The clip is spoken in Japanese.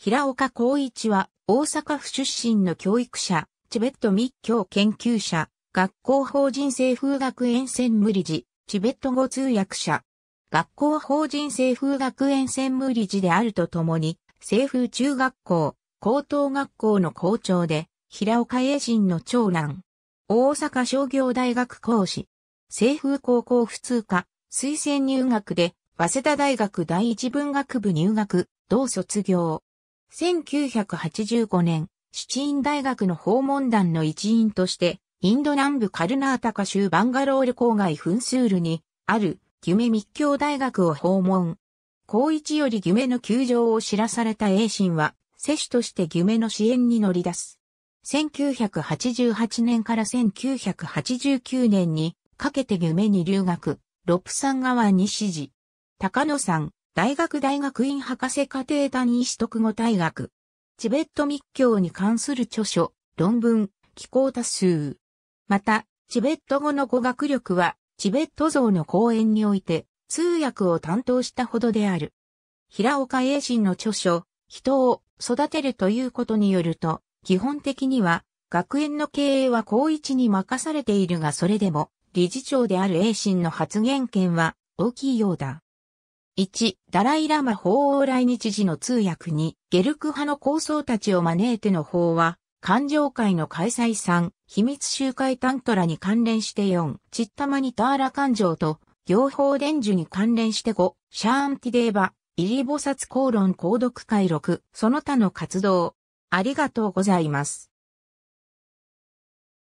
平岡光一は大阪府出身の教育者、チベット密教研究者、学校法人政府学園専務理事、チベット語通訳者。学校法人政府学園専務理事であるとともに、政府中学校、高等学校の校長で、平岡栄人の長男。大阪商業大学講師。政府高校普通科、推薦入学で、早稲田大学第一文学部入学、同卒業。1985年、七院大学の訪問団の一員として、インド南部カルナータカ州バンガロール郊外フンスールに、ある、ギュメ密教大学を訪問。高一よりギュメの球場を知らされた英心は、世主としてギュメの支援に乗り出す。1988年から1989年にかけてギュメに留学、ロプサン川に指示。高野山、大学大学院博士課程谷石徳語大学。チベット密教に関する著書、論文、気候多数。また、チベット語の語学力は、チベット像の講演において、通訳を担当したほどである。平岡英信の著書、人を育てるということによると、基本的には、学園の経営は高一に任されているがそれでも、理事長である英信の発言権は大きいようだ。1、ダライラマ法王来日時の通訳に、ゲルク派の構想たちを招いての法は、環状会の開催3、秘密集会タントラに関連して4、チッタマニターラ環状と、行法伝授に関連して5、シャーンティデーバ、イリ菩薩公論公読会6、その他の活動。ありがとうございます。